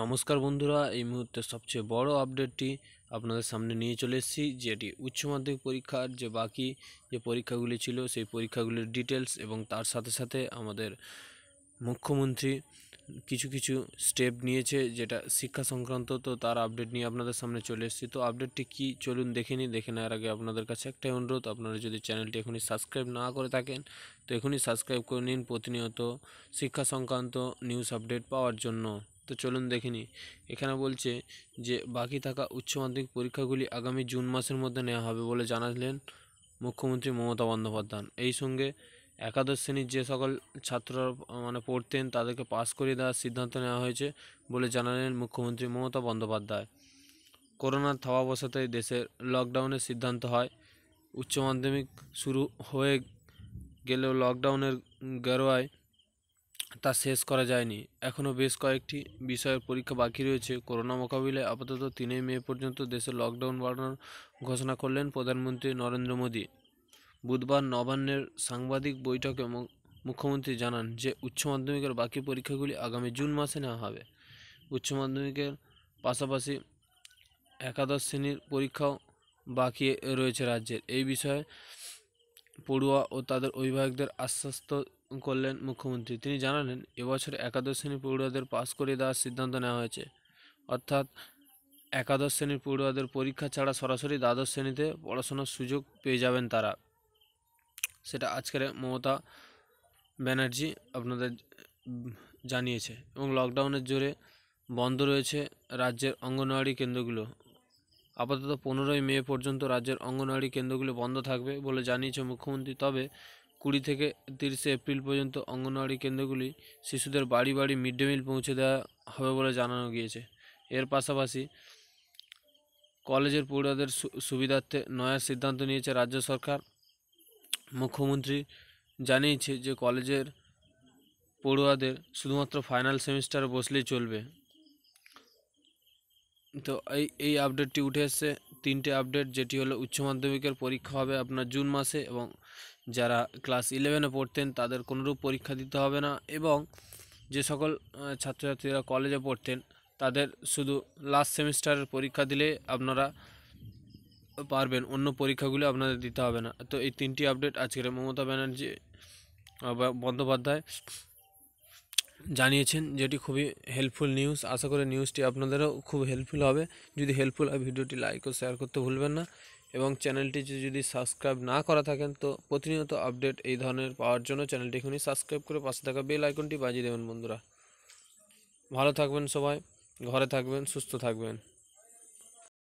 নমস্কার বন্ধুরা এই মুহূর্তে সবচেয়ে বড় আপডেটটি আপনাদের সামনে নিয়ে চলে এসেছি যেটি উচ্চ মাধ্যমিক পরীক্ষার যে বাকি যে পরীক্ষাগুলি ছিল সেই পরীক্ষাগুলির ডিটেলস এবং তার সাথে সাথে আমাদের মুখ্যমন্ত্রী কিছু কিছু স্টেপ নিয়েছে যেটা শিক্ষা সংক্রান্ত তো তার আপডেট নিয়ে আপনাদের সামনে চলে এসেছি তো আপডেটটি কি চলুন দেখে নিই দেখে নেওয়ার আগে আপনাদের কাছে একটাই অনুরোধ আপনারা যদি চ্যানেলটি এখনই সাবস্ক্রাইব না করে থাকেন তো এখনই সাবস্ক্রাইব করে নিন প্রতিনিয়ত শিক্ষা সংক্রান্ত নিউজ আপডেট পাওয়ার জন্য তো চলুন দেখে এখানে বলছে যে বাকি থাকা উচ্চ মাধ্যমিক পরীক্ষাগুলি আগামী জুন মাসের মধ্যে নেওয়া হবে বলে জানালেন মুখ্যমন্ত্রী মমতা বন্দ্যোপাধ্যায় এই সঙ্গে একাদশ শ্রেণীর যে সকল ছাত্ররা মানে পড়তেন তাদেরকে পাস করিয়ে দেওয়ার সিদ্ধান্ত নেওয়া হয়েছে বলে জানালেন মুখ্যমন্ত্রী মমতা বন্দ্যোপাধ্যায় করোনার থাওয়া বসাতে দেশের লকডাউনের সিদ্ধান্ত হয় উচ্চ মাধ্যমিক শুরু হয়ে গেলেও লকডাউনের গেরোয়ায় তা শেষ করা যায়নি এখনও বেশ কয়েকটি বিষয়ের পরীক্ষা বাকি রয়েছে করোনা মোকাবিলায় আপাতত তিনই মে পর্যন্ত দেশে লকডাউন বাড়ানোর ঘোষণা করলেন প্রধানমন্ত্রী নরেন্দ্র মোদী বুধবার নবান্নের সাংবাদিক বৈঠকে মুখ্যমন্ত্রী জানান যে উচ্চ মাধ্যমিকের বাকি পরীক্ষাগুলি আগামী জুন মাসে নেওয়া হবে উচ্চ মাধ্যমিকের পাশাপাশি একাদশ শ্রেণীর পরীক্ষাও বাকি রয়েছে রাজ্যের এই বিষয়ে পড়ুয়া ও তাদের অভিভাবকদের আশ্বস্ত করলেন মুখ্যমন্ত্রী তিনি জানালেন এবছর একাদশ শ্রেণীর পড়ুয়াদের পাস করিয়ে দেওয়ার সিদ্ধান্ত নেওয়া হয়েছে অর্থাৎ একাদশ শ্রেণীর পড়ুয়াদের পরীক্ষা ছাড়া সরাসরি দ্বাদশ শ্রেণীতে পড়াশোনার সুযোগ পেয়ে যাবেন তারা সেটা আজকের মমতা ব্যানার্জি আপনাদের জানিয়েছে এবং লকডাউনের জোরে বন্ধ রয়েছে রাজ্যের অঙ্গনওয়াড়ি কেন্দ্রগুলো আপাতত পনেরোই মে পর্যন্ত রাজ্যের অঙ্গনওয়াড়ি কেন্দ্রগুলো বন্ধ থাকবে বলে জানিয়েছে মুখ্যমন্ত্রী তবে কুড়ি থেকে তিরিশে এপ্রিল পর্যন্ত অঙ্গনওয়াড়ি কেন্দ্রগুলি শিশুদের বাড়ি বাড়ি মিড ডে মিল পৌঁছে দেওয়া হবে বলে জানানো গিয়েছে এর পাশাপাশি কলেজের পড়ুয়াদের সুবিধার্থে নয়া সিদ্ধান্ত নিয়েছে রাজ্য সরকার মুখ্যমন্ত্রী জানিয়েছে যে কলেজের পড়ুয়াদের শুধুমাত্র ফাইনাল সেমিস্টার বসলেই চলবে তো এই এই আপডেটটি উঠে এসছে তিনটে আপডেট যেটি হলো উচ্চ মাধ্যমিকের পরীক্ষা হবে আপনার জুন মাসে এবং যারা ক্লাস ইলেভেনে পড়তেন তাদের কোনোরূপ পরীক্ষা দিতে হবে না এবং যে সকল ছাত্রছাত্রীরা কলেজে পড়তেন তাদের শুধু লাস্ট সেমিস্টারের পরীক্ষা দিলে আপনারা পারবেন অন্য পরীক্ষাগুলি আপনাদের দিতে হবে না তো এই তিনটি আপডেট আজকের মমতা ব্যানার্জি বন্দ্যোপাধ্যায় জানিয়েছেন যেটি খুবই হেল্পফুল নিউজ আশা করি নিউজটি আপনাদেরও খুব হেল্পফুল হবে যদি হেল্পফুল হয় ভিডিওটি লাইক ও শেয়ার করতে ভুলবেন না এবং চ্যানেলটি যদি সাবস্ক্রাইব না করা থাকেন তো প্রতিনিয়ত আপডেট এই ধরনের পাওয়ার জন্য চ্যানেলটি এখনই সাবস্ক্রাইব করে পাশে থাকা বেল আইকনটি বাজিয়ে দেবেন বন্ধুরা ভালো থাকবেন সবাই ঘরে থাকবেন সুস্থ থাকবেন